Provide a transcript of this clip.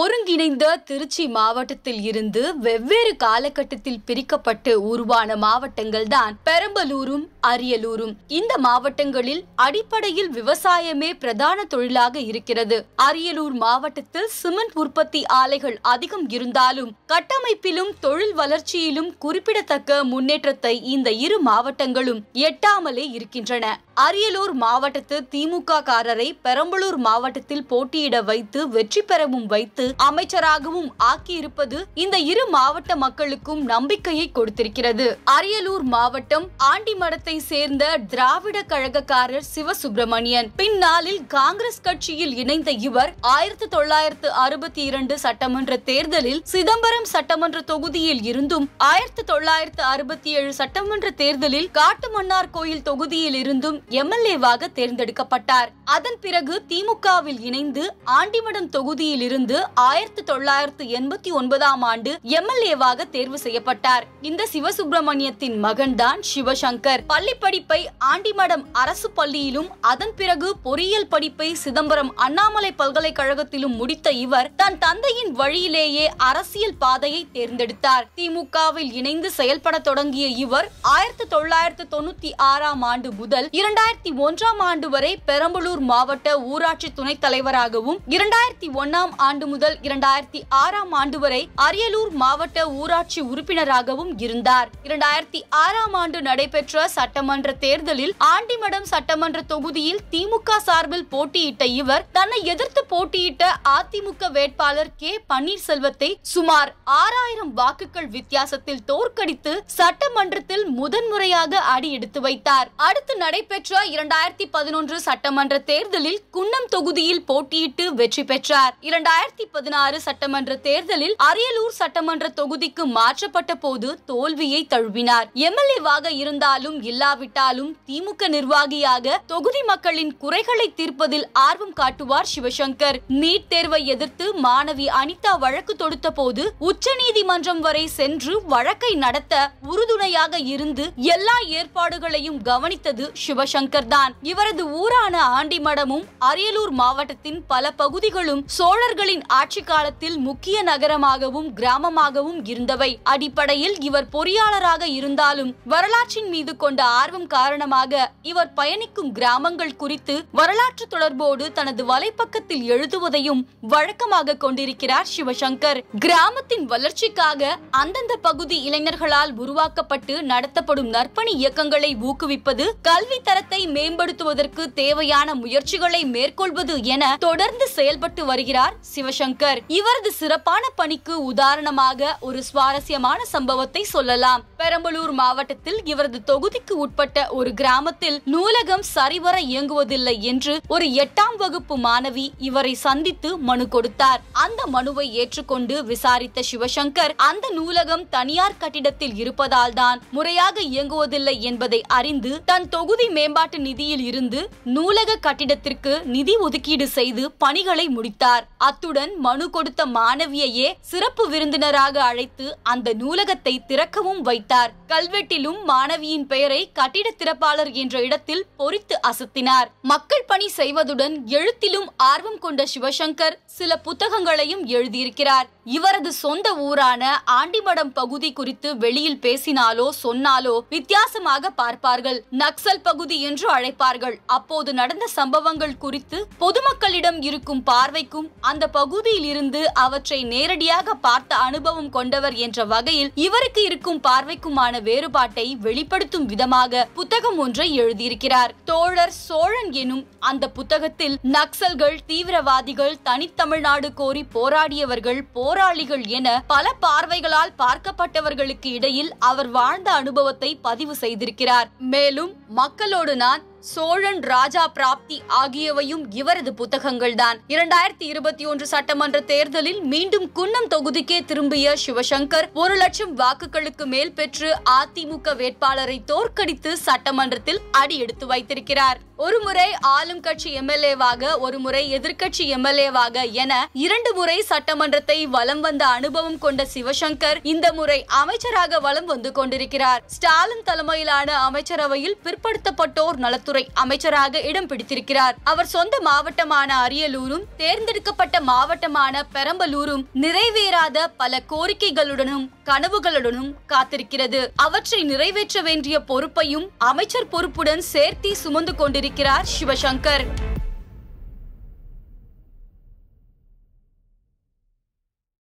ஒருங்கிணைந்த திருச்சி மாவட்டத்தில் இருந்து வெவ்வேறு காலகட்டத்தில் பிரிக்கப்பட்டு உருவான மாவட்டங்கள் தான் பெரம்பலூரும் அரியலூரும் இந்த மாவட்டங்களில் அடிப்படையில் விவசாயமே பிரதான தொழிலாக இருக்கிறது அரியலூர் மாவட்டத்தில் சிமெண்ட் உற்பத்தி ஆலைகள் அதிகம் இருந்தாலும் கட்டமைப்பிலும் தொழில் வளர்ச்சியிலும் குறிப்பிடத்தக்க முன்னேற்றத்தை இந்த இரு மாவட்டங்களும் எட்டாமலே இருக்கின்றன அரியலூர் மாவட்டத்து திமுக காரரை பெரம்பலூர் மாவட்டத்தில் போட்டியிட வைத்து வெற்றி பெறவும் வைத்து அமைச்சராகவும் ஆக்கியிருப்பது இந்த இரு மாவட்ட மக்களுக்கும் நம்பிக்கையை கொடுத்திருக்கிறது அரியலூர் மாவட்டம் ஆண்டிமடத்தை சேர்ந்த திராவிட கழகக்காரர் சிவசுப்பிரமணியன் பின்னாளில் காங்கிரஸ் கட்சியில் இணைந்த இவர் ஆயிரத்தி தொள்ளாயிரத்து அறுபத்தி இரண்டு சட்டமன்ற தேர்தலில் சிதம்பரம் சட்டமன்ற தொகுதியில் இருந்தும் ஆயிரத்தி தொள்ளாயிரத்து அறுபத்தி ஏழு சட்டமன்ற தேர்தலில் காட்டுமன்னார் கோயில் தொகுதியில் இருந்தும் எம்எல்ஏவாக தேர்ந்தெடுக்கப்பட்டார் அதன் பிறகு திமுகவில் இணைந்து ஆண்டிமடம் தொகுதியில் இருந்து ஆயிரத்தி தொள்ளாயிரத்தி எண்பத்தி ஒன்பதாம் ஆண்டு எம்எல்ஏவாக தேர்வு செய்யப்பட்டார் இந்த சிவசுப்பிரமணியத்தின் தான் சிவசங்கர் பள்ளி படிப்பை ஆண்டிமடம் அரசு பள்ளியிலும் அதன் பிறகு பொறியியல் படிப்பை சிதம்பரம் அண்ணாமலை பல்கலைக்கழகத்திலும் முடித்த இவர் தன் தந்தையின் வழியிலேயே அரசியல் பாதையை தேர்ந்தெடுத்தார் திமுகவில் இணைந்து செயல்பட தொடங்கிய இவர் ஆயிரத்தி தொள்ளாயிரத்தி தொண்ணூத்தி ஆறாம் ஆண்டு முதல் இரண்டு இரண்டாயிரத்தி ஒன்றாம் ஆண்டு வரை பெரம்பலூர் மாவட்ட ஊராட்சி துணைத் தலைவராகவும் இரண்டாயிரத்தி ஒன்னாம் ஆண்டு முதல் இரண்டாயிரத்தி ஆறாம் ஆண்டு வரை அரியலூர் மாவட்ட ஊராட்சி உறுப்பினராகவும் இருந்தார் இரண்டாயிரத்தி ஆறாம் ஆண்டு நடைபெற்ற சட்டமன்ற தேர்தலில் ஆண்டிமடம் சட்டமன்ற தொகுதியில் திமுக சார்பில் போட்டியிட்ட இவர் தன்னை எதிர்த்து போட்டியிட்ட அதிமுக வேட்பாளர் கே பன்னீர்செல்வத்தை சுமார் ஆறாயிரம் வாக்குகள் வித்தியாசத்தில் தோற்கடித்து சட்டமன்றத்தில் முதன்முறையாக அடி எடுத்து வைத்தார் அடுத்து நடைபெற்ற நடைபெற்ற இரண்டாயிரத்தி பதினொன்று சட்டமன்ற தேர்தலில் குன்னம் தொகுதியில் போட்டியிட்டு வெற்றி பெற்றார் இரண்டாயிரத்தி பதினாறு சட்டமன்ற தேர்தலில் அரியலூர் சட்டமன்ற தொகுதிக்கு மாற்றப்பட்ட போது தோல்வியை தழுவினார் எம்எல்ஏவாக இருந்தாலும் இல்லாவிட்டாலும் திமுக நிர்வாகியாக தொகுதி மக்களின் குறைகளை தீர்ப்பதில் ஆர்வம் காட்டுவார் சிவசங்கர் நீட் தேர்வை எதிர்த்து மாணவி அனிதா வழக்கு தொடுத்த போது உச்சநீதிமன்றம் வரை சென்று வழக்கை நடத்த உறுதுணையாக இருந்து எல்லா ஏற்பாடுகளையும் கவனித்தது சிவசங்கர் சிவசங்கர் தான் இவரது ஊரான ஆண்டிமடமும் அரியலூர் மாவட்டத்தின் பல பகுதிகளும் சோழர்களின் ஆட்சி காலத்தில் முக்கிய நகரமாகவும் கிராமமாகவும் இருந்தவை அடிப்படையில் இவர் பொறியாளராக இருந்தாலும் வரலாற்றின் மீது கொண்ட ஆர்வம் காரணமாக இவர் பயணிக்கும் கிராமங்கள் குறித்து வரலாற்று தொடர்போடு தனது வலைப்பக்கத்தில் எழுதுவதையும் வழக்கமாக கொண்டிருக்கிறார் சிவசங்கர் கிராமத்தின் வளர்ச்சிக்காக அந்தந்த பகுதி இளைஞர்களால் உருவாக்கப்பட்டு நடத்தப்படும் நற்பணி இயக்கங்களை ஊக்குவிப்பது கல்வி தர தரத்தை மேம்படுத்துவதற்கு தேவையான முயற்சிகளை மேற்கொள்வது என தொடர்ந்து செயல்பட்டு வருகிறார் சிவசங்கர் இவரது சிறப்பான பணிக்கு உதாரணமாக ஒரு சுவாரஸ்யமான சம்பவத்தை சொல்லலாம் பெரம்பலூர் மாவட்டத்தில் இவரது தொகுதிக்கு உட்பட்ட ஒரு கிராமத்தில் நூலகம் சரிவர இயங்குவதில்லை என்று ஒரு எட்டாம் வகுப்பு மாணவி இவரை சந்தித்து மனு கொடுத்தார் அந்த மனுவை ஏற்றுக்கொண்டு விசாரித்த சிவசங்கர் அந்த நூலகம் தனியார் கட்டிடத்தில் இருப்பதால் தான் முறையாக இயங்குவதில்லை என்பதை அறிந்து தன் தொகுதி மேம் மேம்பாட்டு நிதியில் இருந்து நூலக கட்டிடத்திற்கு நிதி ஒதுக்கீடு செய்து பணிகளை முடித்தார் அத்துடன் மனு கொடுத்த மாணவியையே சிறப்பு விருந்தினராக அழைத்து அந்த நூலகத்தை திறக்கவும் வைத்தார் கல்வெட்டிலும் மாணவியின் பெயரை கட்டிட திறப்பாளர் என்ற இடத்தில் பொறித்து அசத்தினார் மக்கள் பணி செய்வதுடன் எழுத்திலும் ஆர்வம் கொண்ட சிவசங்கர் சில புத்தகங்களையும் எழுதியிருக்கிறார் இவரது சொந்த ஊரான ஆண்டிமடம் பகுதி குறித்து வெளியில் பேசினாலோ சொன்னாலோ வித்தியாசமாக பார்ப்பார்கள் நக்சல் பகுதி என்று அழைப்பார்கள் அப்போது நடந்த சம்பவங்கள் குறித்து பொதுமக்களிடம் இருக்கும் பார்வைக்கும் அந்த பகுதியில் இருந்து அவற்றை நேரடியாக பார்த்த அனுபவம் கொண்டவர் என்ற வகையில் இவருக்கு இருக்கும் பார்வைக்குமான வேறுபாட்டை வெளிப்படுத்தும் விதமாக புத்தகம் ஒன்றை எழுதியிருக்கிறார் தோழர் சோழன் எனும் அந்த புத்தகத்தில் நக்சல்கள் தீவிரவாதிகள் தனித்தமிழ்நாடு கோரி போராடியவர்கள் போராளிகள் என பல பார்வைகளால் பார்க்கப்பட்டவர்களுக்கு இடையில் அவர் வாழ்ந்த அனுபவத்தை பதிவு செய்திருக்கிறார் மேலும் மக்களோடு korunan சோழன் ராஜா பிராப்தி ஆகியவையும் இவரது புத்தகங்கள்தான் இரண்டாயிரத்தி இருபத்தி ஒன்று சட்டமன்ற தேர்தலில் மீண்டும் குன்னம் தொகுதிக்கே திரும்பிய சிவசங்கர் ஒரு லட்சம் வாக்குகளுக்கு மேல் பெற்று அதிமுக வேட்பாளரை தோற்கடித்து சட்டமன்றத்தில் அடி எடுத்து வைத்திருக்கிறார் ஒருமுறை ஆளும் கட்சி எம்எல்ஏவாக ஒருமுறை எதிர்கட்சி எம்எல்ஏவாக என இரண்டு முறை சட்டமன்றத்தை வலம் வந்த அனுபவம் கொண்ட சிவசங்கர் இந்த முறை அமைச்சராக வலம் வந்து கொண்டிருக்கிறார் ஸ்டாலின் தலைமையிலான அமைச்சரவையில் பிற்படுத்தப்பட்டோர் நலத்து சுற்றுலாத்துறை அமைச்சராக இடம் பிடித்திருக்கிறார் அவர் சொந்த மாவட்டமான அரியலூரும் தேர்ந்தெடுக்கப்பட்ட மாவட்டமான பெரம்பலூரும் நிறைவேறாத பல கோரிக்கைகளுடனும் கனவுகளுடனும் காத்திருக்கிறது அவற்றை நிறைவேற்ற வேண்டிய பொறுப்பையும் அமைச்சர் பொறுப்புடன் சேர்த்தி சுமந்து கொண்டிருக்கிறார் சிவசங்கர்